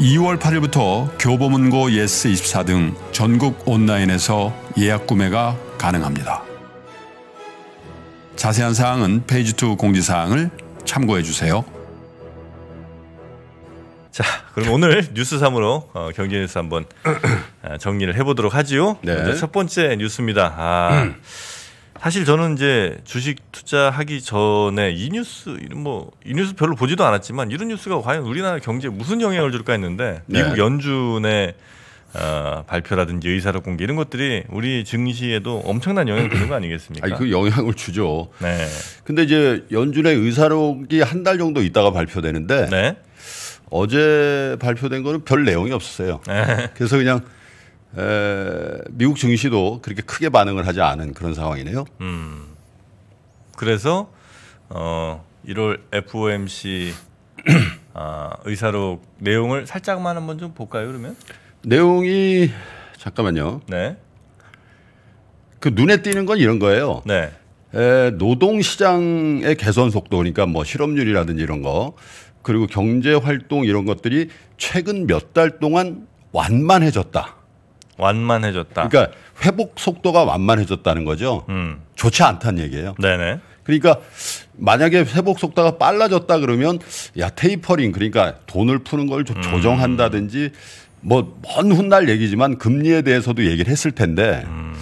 2월 8일부터 교보문고 예스24 등 전국 온라인에서 예약 구매가 가능합니다. 자세한 사항은 페이지2 공지사항을 참고해 주세요. 자, 그럼 오늘 뉴스 3으로 어, 경제 뉴스 한번 어, 정리를 해보도록 하지요. 네. 첫 번째 뉴스입니다. 아, 사실 저는 이제 주식 투자하기 전에 이 뉴스 뭐이 뉴스 별로 보지도 않았지만 이런 뉴스가 과연 우리나라 경제에 무슨 영향을 줄까 했는데 네. 미국 연준의 어, 발표라든지 의사록 공개 이런 것들이 우리 증시에도 엄청난 영향을 주는 거 아니겠습니까? 아니, 그 영향을 주죠. 네. 근데 이제 연준의 의사록이 한 달 정도 있다가 발표되는데 네. 어제 발표된 거는 별 내용이 없었어요. 네. 그래서 그냥 에, 미국 증시도 그렇게 크게 반응을 하지 않은 그런 상황이네요. 음. 그래서 어, 1월 FOMC 아, 의사록 내용을 살짝만 한번 좀 볼까요? 그러면 내용이 잠깐만요. 네. 그 눈에 띄는 건 이런 거예요. 네. 에, 노동시장의 개선 속도 그러니까 뭐 실업률이라든지 이런 거 그리고 경제 활동 이런 것들이 최근 몇 달 동안 완만해졌다. 완만해졌다. 그러니까 회복 속도가 완만해졌다는 거죠. 음. 좋지 않다는 얘기예요. 네네. 그러니까 만약에 회복 속도가 빨라졌다 그러면 야 테이퍼링 그러니까 돈을 푸는 걸 음. 조정한다든지 뭐먼 훗날 얘기지만 금리에 대해서도 얘기를 했을 텐데 음.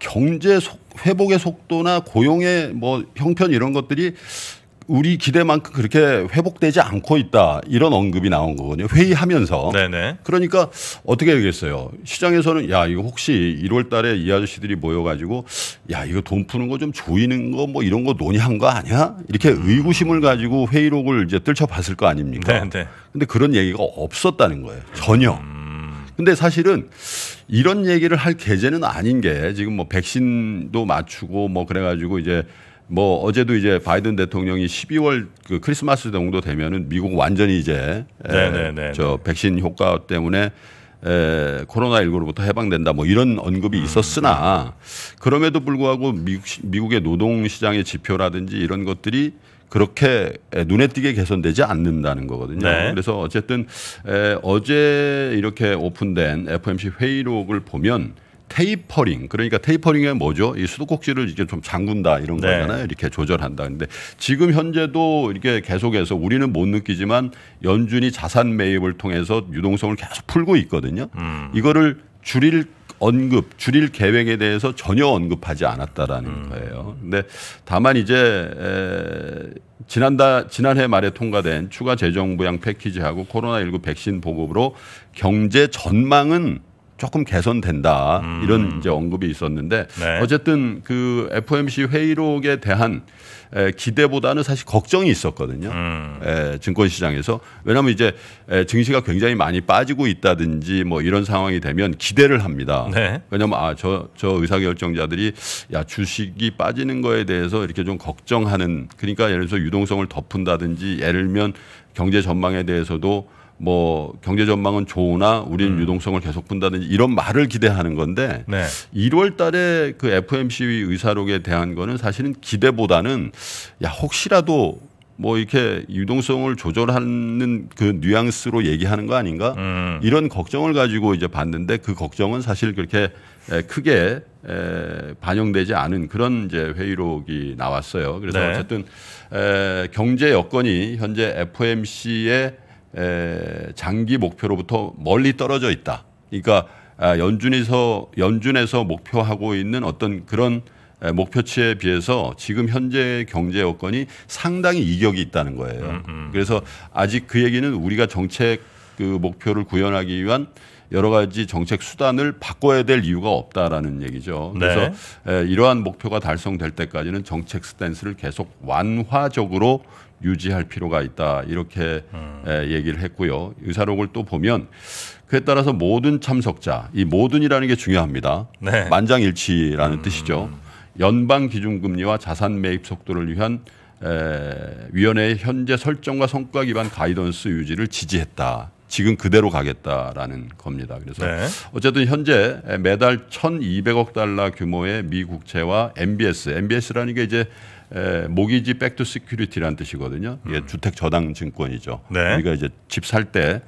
경제 속, 회복의 속도나 고용의 뭐 형편 이런 것들이 우리 기대만큼 그렇게 회복되지 않고 있다 이런 언급이 나온 거거든요. 회의하면서. 네네. 그러니까 어떻게 되겠어요. 시장에서는 야 이거 혹시 1월달에 이 아저씨들이 모여가지고 야 이거 돈 푸는 거 좀 조이는 거 뭐 이런 거 논의한 거 아니야? 이렇게 의구심을 가지고 회의록을 이제 뜰쳐봤을 거 아닙니까? 네네. 근데 그런 얘기가 없었다는 거예요. 전혀. 음. 근데 사실은 이런 얘기를 할 계제는 아닌 게 지금 뭐 백신도 맞추고 뭐 그래가지고 이제 뭐 어제도 이제 바이든 대통령이 12월 그 크리스마스 정도 되면은 미국 완전히 이제 에, 네, 네, 네, 저 백신 효과 때문에 에, 코로나19로부터 해방된다 뭐 이런 언급이 음, 있었으나 음, 음. 그럼에도 불구하고 미국, 미국의 노동시장의 지표라든지 이런 것들이 그렇게 눈에 띄게 개선되지 않는다는 거거든요. 네. 그래서 어쨌든 에, 어제 이렇게 오픈된 FMC 회의록을 보면 테이퍼링 그러니까 테이퍼링이 뭐죠? 이 수도꼭지를 이제 좀 잠근다 이런 네. 거잖아요. 이렇게 조절한다. 근데 지금 현재도 이렇게 계속해서 우리는 못 느끼지만 연준이 자산 매입을 통해서 유동성을 계속 풀고 있거든요. 음. 이거를 줄일 언급 줄일 계획에 대해서 전혀 언급하지 않았다라는 음. 거예요. 근데 다만 이제 에, 지난달 지난해 말에 통과된 추가 재정 부양 패키지하고 코로나 19 백신 보급으로 경제 전망은 조금 개선된다 음. 이런 이제 언급이 있었는데 네. 어쨌든 그 FOMC 회의록에 대한 에, 기대보다는 사실 걱정이 있었거든요. 음. 에, 증권시장에서 왜냐하면 이제 에, 증시가 굉장히 많이 빠지고 있다든지 뭐 이런 상황이 되면 기대를 합니다. 네. 왜냐하면 아저저 저 의사결정자들이 야 주식이 빠지는 거에 대해서 이렇게 좀 걱정하는 그러니까 예를 들어서 유동성을 덮은다든지 예를 들면 경제 전망에 대해서도 뭐 경제 전망은 좋으나 우리는 음. 유동성을 계속 본다든지 이런 말을 기대하는 건데 네. 1월 달에 그 FOMC 의사록에 대한 거는 사실은 기대보다는 야 혹시라도 뭐 이렇게 유동성을 조절하는 그 뉘앙스로 얘기하는 거 아닌가 음. 이런 걱정을 가지고 이제 봤는데 그 걱정은 사실 그렇게 크게 에, 반영되지 않은 그런 이제 회의록이 나왔어요. 그래서 네. 어쨌든 에, 경제 여건이 현재 FOMC의 에, 장기 목표로부터 멀리 떨어져 있다. 그러니까 아, 연준에서 연준에서 목표하고 있는 어떤 그런 에, 목표치에 비해서 지금 현재 경제 여건이 상당히 이격이 있다는 거예요. 음음. 음. 그래서 아직 그 얘기는 우리가 정책 그 목표를 구현하기 위한 여러 가지 정책 수단을 바꿔야 될 이유가 없다라는 얘기죠. 그래서 네. 에, 이러한 목표가 달성될 때까지는 정책 스탠스를 계속 완화적으로 유지할 필요가 있다 이렇게 음. 얘기를 했고요. 의사록을 또 보면 그에 따라서 모든 참석자 이 모든이라는 게 중요합니다. 네. 만장일치라는 음. 뜻이죠. 연방 기준금리와 자산 매입 속도를 위한 에, 위원회의 현재 설정과 성과 기반 가이던스 유지를 지지했다. 지금 그대로 가겠다라는 겁니다. 그래서 네. 어쨌든 현재 매달 1,200억 달러 규모의 미 국채와 MBS, MBS라는 게 이제 예, 모기지 백투 시큐리티라는 뜻이거든요. 이게 음. 주택 저당 증권이죠. 네. 우리가 이제 집 살 때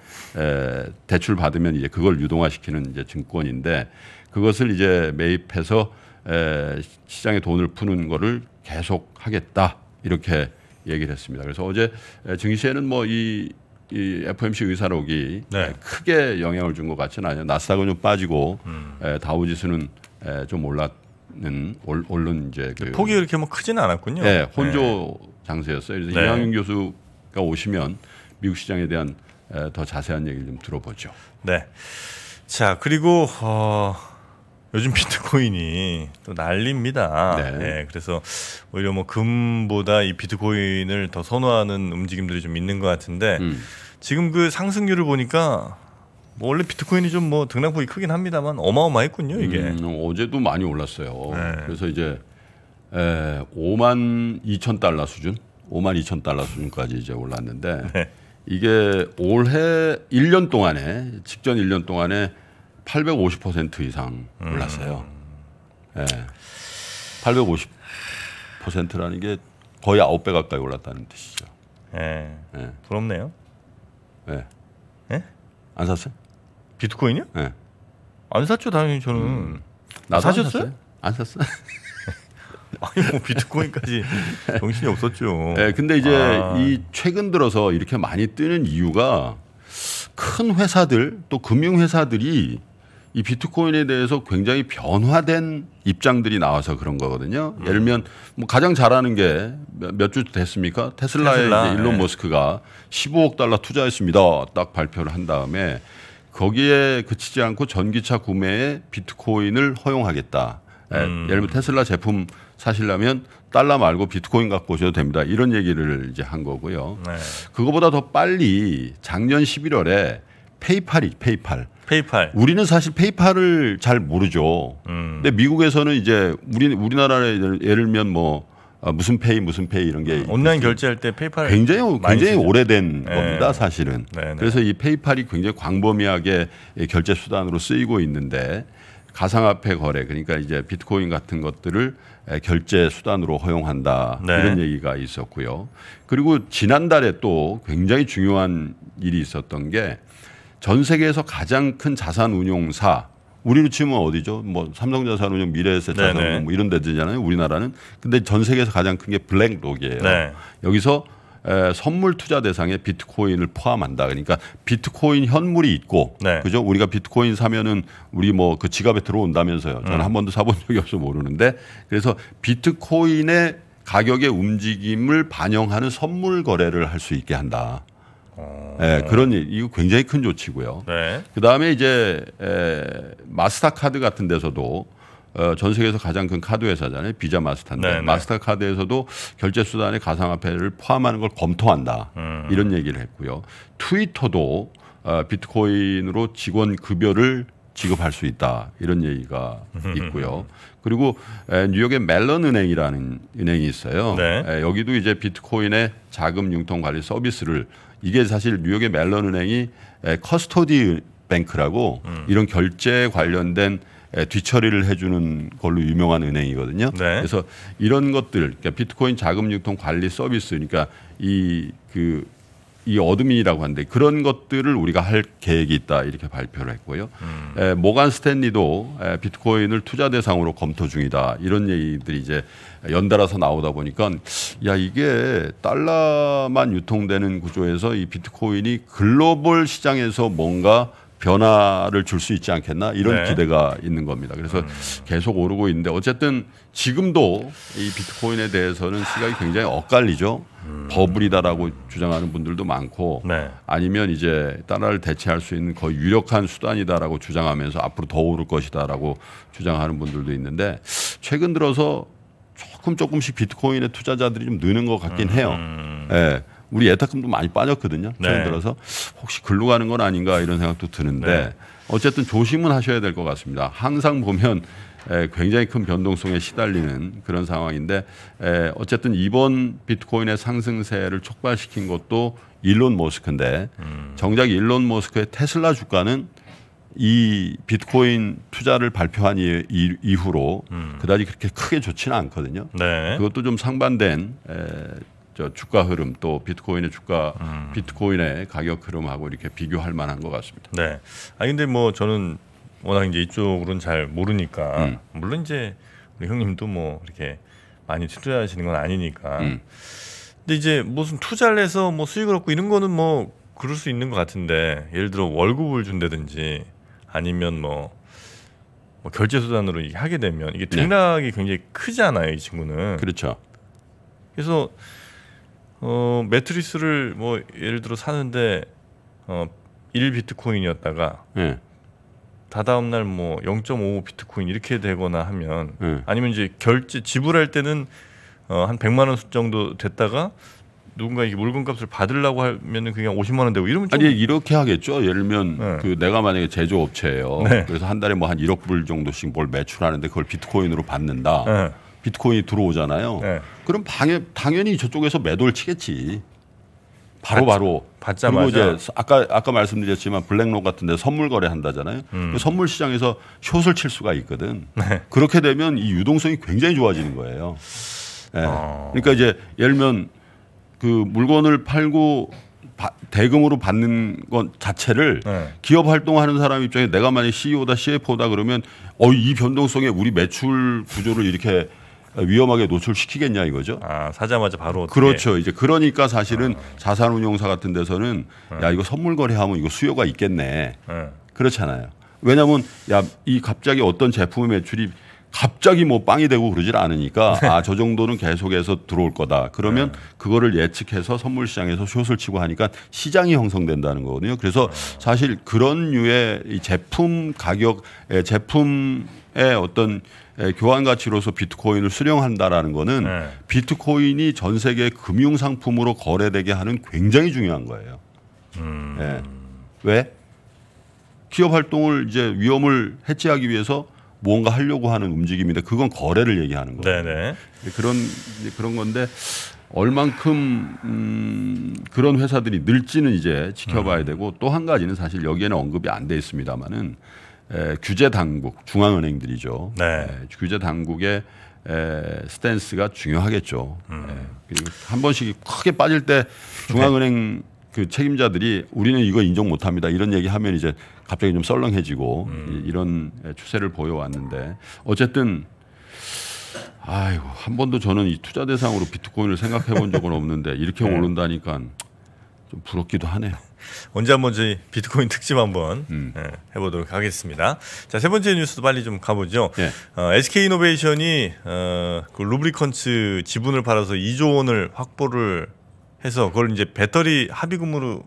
대출 받으면 이제 그걸 유동화시키는 이제 증권인데 그것을 이제 매입해서 에, 시장에 돈을 푸는 거를 계속 하겠다 이렇게 얘기를 했습니다. 그래서 어제 증시에는 뭐이 이 FMC 의사록이 네. 크게 영향을 준 것 같지는 않아요. 나스닥은 좀 빠지고 음. 에, 다우지수는 에, 좀 올랐. 있는 언른 이제 그 폭이 그렇게 뭐 크지는 않았군요. 네, 네. 혼조 네. 장세였어요. 그래서 네. 이양윤 교수가 오시면 미국 시장에 대한 더 자세한 얘기를 좀 들어보죠. 네. 자 그리고 어, 요즘 비트코인이 또난립니다 네. 네. 그래서 오히려 뭐 금보다 이 비트코인을 더 선호하는 움직임들이 좀 있는 것 같은데 음. 지금 그 상승률을 보니까 뭐 원래 비트코인이 좀 뭐 등락폭이 크긴 합니다만 어마어마했군요 이게. 음, 어제도 많이 올랐어요. 네. 그래서 이제 에, 5만 2천 달러 수준, 5만 2천 달러 수준까지 이제 올랐는데 네. 이게 올해 1년 동안에 직전 1년 동안에 850% 이상 음. 올랐어요. 음. 예. 850%라는 게 거의 9배 가까이 올랐다는 뜻이죠. 예. 예. 부럽네요. 예. 예? 안 샀어요? 비트코인이요? 네. 안 샀죠 당연히 저는. 음. 나 사셨어요? 안샀어 아니 뭐 비트코인까지 정신이 없었죠. 네, 근데 이제 아. 이 최근 들어서 이렇게 많이 뜨는 이유가 큰 회사들 또 금융 회사들이 이 비트코인에 대해서 굉장히 변화된 입장들이 나와서 그런 거거든요. 음. 예를 들면 뭐 가장 잘하는 게 몇 주 됐습니까? 테슬라의 테슬라. 일론 예. 머스크가 15억 달러 투자했습니다. 딱 발표를 한 다음에 거기에 그치지 않고 전기차 구매에 비트코인을 허용하겠다. 예, 음. 예를 들면 테슬라 제품 사실라면 달러 말고 비트코인 갖고 오셔도 됩니다. 이런 얘기를 이제 한 거고요. 네. 그거보다 더 빨리 작년 11월에 페이팔이 페이팔. 페이팔. 우리는 사실 페이팔을 잘 모르죠. 음. 근데 미국에서는 이제 우리 우리나라에 예를 들면 뭐 어, 무슨 페이 무슨 페이 이런 게 음, 온라인 결제할 때 페이팔 굉장히 굉장히 쓰죠. 오래된 네. 겁니다 사실은 네, 네. 그래서 이 페이팔이 굉장히 광범위하게 결제 수단으로 쓰이고 있는데 가상화폐 거래 그러니까 이제 비트코인 같은 것들을 결제 수단으로 허용한다 네. 이런 얘기가 있었고요 그리고 지난달에 또 굉장히 중요한 일이 있었던 게 전 세계에서 가장 큰 자산 운용사 우리로 치면 어디죠? 뭐삼성전자산업용 미래에셋자산운용 네, 네. 뭐 이런 데들이잖아요. 우리나라는. 근데 전 세계에서 가장 큰 게 블랙록이에요. 네. 여기서 에, 선물 투자 대상에 비트코인을 포함한다. 그러니까 비트코인 현물이 있고, 네. 그죠? 우리가 비트코인 사면은 우리 뭐 그 지갑에 들어온다면서요. 저는 음. 한 번도 사본 적이 없어 모르는데, 그래서 비트코인의 가격의 움직임을 반영하는 선물 거래를 할 수 있게 한다. 어. 예, 그런 일 이거 굉장히 큰 조치고요. 네. 그 다음에 이제 에, 마스터카드 같은 데서도 어, 전 세계에서 가장 큰 카드 회사잖아요. 비자 마스터인데 네네. 마스터카드에서도 결제 수단의 가상화폐를 포함하는 걸 검토한다 음. 이런 얘기를 했고요. 트위터도 어, 비트코인으로 직원 급여를 지급할 수 있다 이런 얘기가 있고요. 그리고 뉴욕의 멜런 은행이라는 은행이 있어요. 네. 여기도 이제 비트코인의 자금 융통 관리 서비스를 이게 사실 뉴욕의 멜론 은행이 커스토디 뱅크라고 음. 이런 결제 관련된 뒤처리를 해주는 걸로 유명한 은행이거든요. 네. 그래서 이런 것들, 그러니까 비트코인 자금 유통 관리 서비스, 그러니까 이그 이 어둠이라고 하는데 그런 것들을 우리가 할 계획이 있다 이렇게 발표를 했고요. 음. 에, 모간 스탠리도 에, 비트코인을 투자 대상으로 검토 중이다 이런 얘기들이 이제 연달아서 나오다 보니까 야 이게 달러만 유통되는 구조에서 이 비트코인이 글로벌 시장에서 뭔가 변화를 줄 수 있지 않겠나 이런 네. 기대가 있는 겁니다. 그래서 음. 계속 오르고 있는데 어쨌든 지금도 이 비트코인에 대해서는 시각이 굉장히 엇갈리죠. 음. 버블이다라고 주장하는 분들도 많고 네. 아니면 이제 달러를 대체할 수 있는 거의 유력한 수단이다라고 주장하면서 앞으로 더 오를 것이다라고 주장하는 분들도 있는데 최근 들어서 조금 조금씩 비트코인의 투자자들이 좀 느는 것 같긴 음. 해요. 예. 네. 우리 예탁금도 많이 빠졌거든요. 네. 최근 들어서 혹시 글로 가는 건 아닌가 이런 생각도 드는데 네. 어쨌든 조심은 하셔야 될 것 같습니다. 항상 보면 굉장히 큰 변동성에 시달리는 그런 상황인데 어쨌든 이번 비트코인의 상승세를 촉발시킨 것도 일론 머스크인데 음. 정작 일론 머스크의 테슬라 주가는 이 비트코인 투자를 발표한 이후로 음. 그다지 그렇게 크게 좋지는 않거든요. 네. 그것도 좀 상반된 저 주가 흐름 또 비트코인의 주가 음. 비트코인의 가격 흐름하고 이렇게 비교할 만한 것 같습니다. 네. 아 근데 뭐 저는 워낙 이제 이쪽으로는 잘 모르니까 음. 물론 이제 우리 형님도 뭐 이렇게 많이 투자하시는 건 아니니까. 음. 근데 이제 무슨 투자를 해서 뭐 수익을 얻고 이런 거는 뭐 그럴 수 있는 것 같은데 예를 들어 월급을 준다든지 아니면 뭐, 뭐 결제 수단으로 하게 되면 이게 네. 등락이 네. 굉장히 크잖아요 이 친구는. 그렇죠. 그래서 어, 매트리스를 뭐 예를 들어 사는데 어, 1 비트코인이었다가 네. 예. 다다음 날뭐0.5 비트코인 이렇게 되거나 하면 네. 아니면 이제 결제 지불할 때는 어, 한 100만 원 정도 됐다가 누군가 이게 물건값을 받으려고 하면은 그냥 50만 원 되고 이러면 아니 이렇게 하겠죠. 예를 들면 네. 그 내가 만약에 제조업체예요. 네. 그래서 한 달에 뭐한 1억 불 정도씩 뭘 매출하는데 그걸 비트코인으로 받는다. 네. 비트코인이 들어오잖아요. 네. 그럼 방에, 당연히 저쪽에서 매도를 치겠지. 바로 바로 받자마자 그리고 이제 아까 아까 말씀드렸지만 블랙록 같은데 선물 거래 한다잖아요. 음. 그 선물 시장에서 숏을 칠 수가 있거든. 네. 그렇게 되면 이 유동성이 굉장히 좋아지는 거예요. 네. 어. 그러니까 이제 예를 들면 그 물건을 팔고 바, 대금으로 받는 것 자체를 네. 기업 활동하는 사람 입장에 내가 만약 CEO다 CFO다 그러면 어 이 변동성에 우리 매출 구조를 이렇게 위험하게 노출시키겠냐 이거죠. 아 사자마자 바로 그렇죠. 이제 그러니까 사실은 아. 자산운용사 같은 데서는 아. 야 이거 선물거래하면 이거 수요가 있겠네. 아. 그렇잖아요. 왜냐하면 야 이 갑자기 어떤 제품의 매출이 갑자기 뭐 빵이 되고 그러질 않으니까 네. 아저 정도는 계속해서 들어올 거다. 그러면 네. 그거를 예측해서 선물 시장에서 숏을 치고 하니까 시장이 형성된다는 거거든요. 그래서 네. 사실 그런 류의 제품 가격 제품의 어떤 교환 가치로서 비트코인을 수령한다라는 거는 네. 비트코인이 전 세계 금융 상품으로 거래되게 하는 굉장히 중요한 거예요. 음. 네. 왜? 기업 활동을 이제 위험을 해체하기 위해서 무언가 하려고 하는 움직임인데 그건 거래를 얘기하는 거예요. 네네. 네. 그런 그런 건데 얼만큼 음, 그런 회사들이 늘지는 이제 지켜봐야 음. 되고 또 한 가지는 사실 여기에는 언급이 안 돼 있습니다만은 규제 당국 중앙은행들이죠. 네. 에, 규제 당국의 에, 스탠스가 중요하겠죠. 음. 에, 그리고 한 번씩 크게 빠질 때 중앙은행 네. 그 책임자들이 우리는 이거 인정 못합니다 이런 얘기하면 이제 갑자기 좀 썰렁해지고 음. 이런 추세를 보여왔는데 어쨌든 아이고 한 번도 저는 이 투자 대상으로 비트코인을 생각해본 적은 없는데 이렇게 네. 오른다니까 좀 부럽기도 하네요. 언제 한번 저희 비트코인 특집 한번 음. 예, 해보도록 하겠습니다. 자 세 번째 뉴스도 빨리 좀 가보죠. 네. 어, SK 이노베이션이 어, 그 루브리컨츠 지분을 팔아서 2조 원을 확보를 해서 그걸 이제 배터리 합의금으로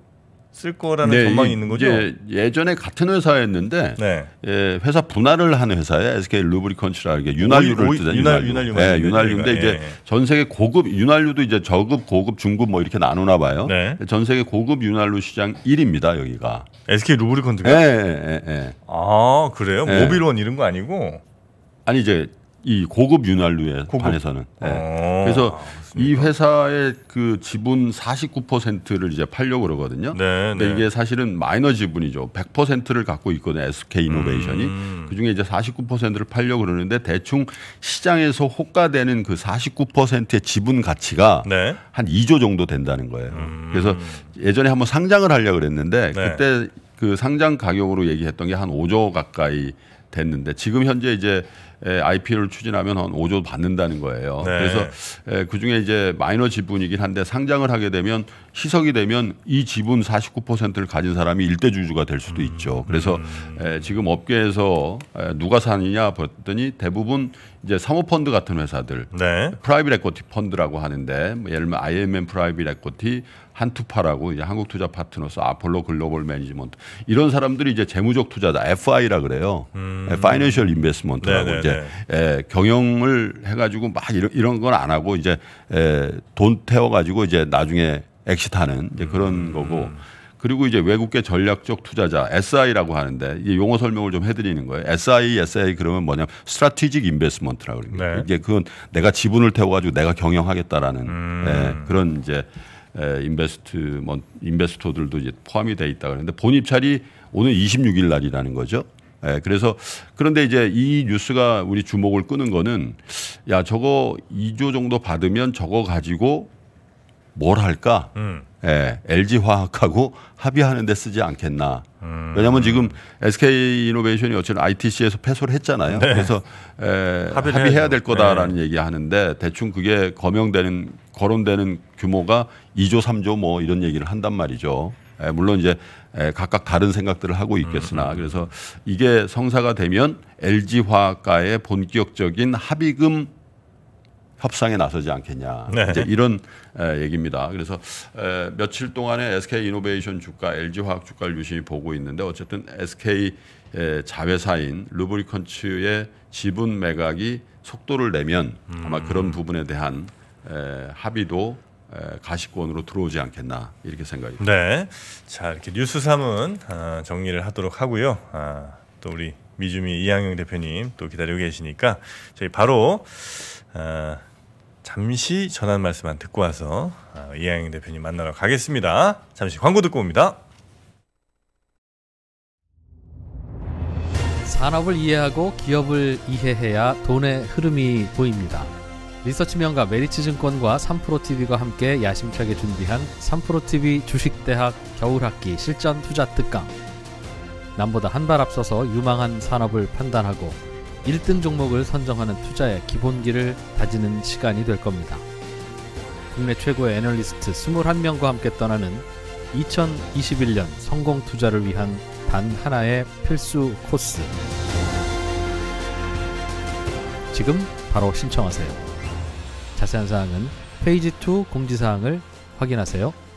쓸 거라는 네, 전망이 있는 거죠. 예전에 같은 회사였는데 네. 예, 회사 분할을 한 회사에 SK 루브리컨츠라는 게 윤활유를 뜨잖아요. 윤활유, 윤활유, 예, 윤활유인데 이제 예. 전 세계 고급 윤활유도 이제 저급, 고급, 중급 뭐 이렇게 나누나 봐요. 네. 전 세계 고급 윤활유 시장 1위입니다 여기가. SK 루브리컨트가. 예, 예, 예, 예. 아 그래요? 예. 모빌원 이런 거 아니고. 아니 이제 이 고급 윤활유에 고급. 반해서는. 네. 예. 아, 그래서 그습니까이 회사의 그 지분 49%를 이제 팔려고 그러거든요. 네, 근데 네. 이게 사실은 마이너 지분이죠. 100%를 갖고 있거든요. SK 음. 이노베이션이. 음. 그중에 이제 49%를 팔려고 그러는데 대충 시장에서 호가되는 그 49%의 지분 가치가 네. 한 2조 정도 된다는 거예요. 음. 그래서 예전에 한번 상장을 하려고 그랬는데 네. 그때 그 상장 가격으로 얘기했던 게 한 5조 가까이 됐는데 지금 현재 이제 IPO를 추진하면 한 5조 받는다는 거예요. 네. 그래서 그 중에 이제 마이너 지분이긴 한데 상장을 하게 되면 희석이 되면 이 지분 49%를 가진 사람이 일대 주주가 될 수도 있죠. 음. 그래서 음. 지금 업계에서 누가 사느냐 봤더니 대부분 이제 사모펀드 같은 회사들, 네. 프라이빗 에코티 펀드라고 하는데 뭐 예를 들면 IMM 프라이빗 에코티, 한투파라고 이제 한국투자파트너스, 아폴로 글로벌 매니지먼트 이런 사람들이 이제 재무적 투자자 FI라 그래요. 음. 파이낸셜 인베스먼트라고 이제 네. 예, 경영을 해가지고 막 이런, 이런 건 안 하고 이제 예, 돈 태워가지고 이제 나중에 엑시트하는 이제 그런 음. 거고 그리고 이제 외국계 전략적 투자자 SI라고 하는데 이제 용어 설명을 좀 해드리는 거예요. SI, SI 그러면 뭐냐면 스트라티직 인베스먼트라고 그러는 거 네. 이게 그건 내가 지분을 태워가지고 내가 경영하겠다라는 음. 예, 그런 이제 에, 인베스트먼 인베스터들도 이제 포함이 돼 있다 그러는데 본입찰이 오늘 26일 날이라는 거죠. 예, 그래서 그런데 이제 이 뉴스가 우리 주목을 끄는 거는 야 저거 2조 정도 받으면 저거 가지고 뭘 할까? 음. 예, LG 화학하고 합의하는데 쓰지 않겠나. 음. 왜냐하면 지금 SK 이노베이션이 어쨌든 ITC에서 패소를 했잖아요. 네. 그래서 에, 예, 합의해야 될 거다라는 네. 얘기 하는데 대충 그게 거명되는 거론되는 규모가 2조 3조 뭐 이런 얘기를 한단 말이죠. 예, 물론 이제 예, 각각 다른 생각들을 하고 있겠으나 음, 음, 음. 그래서 이게 성사가 되면 LG 화학과의 본격적인 합의금 협상에 나서지 않겠냐 네. 이제 이런 예, 얘기입니다. 그래서 며칠 동안에 SK 이노베이션 주가, LG 화학 주가를 유심히 보고 있는데 어쨌든 SK 자회사인 루브리컨츠의 지분 매각이 속도를 내면 아마 그런 부분에 대한 합의도 가시권으로 들어오지 않겠나 이렇게 생각입니다. 네, 자 이렇게 뉴스 3은 아, 정리를 하도록 하고요. 아, 또 우리 미주미 이항영 대표님 또 기다리고 계시니까 저희 바로 아, 잠시 전한 말씀만 듣고 와서 이항영 대표님 만나러 가겠습니다. 잠시 광고 듣고 옵니다. 산업을 이해하고 기업을 이해해야 돈의 흐름이 보입니다. 리서치명가 메리츠증권과 3프로TV가 함께 야심차게 준비한 3프로TV 주식대학 겨울학기 실전투자특강 남보다 한 발 앞서서 유망한 산업을 판단하고 1등 종목을 선정하는 투자의 기본기를 다지는 시간이 될 겁니다. 국내 최고의 애널리스트 21명과 함께 떠나는 2021년 성공 투자를 위한 단 하나의 필수 코스. 지금 바로 신청하세요. 자세한 사항은 페이지 2 공지사항을 확인하세요.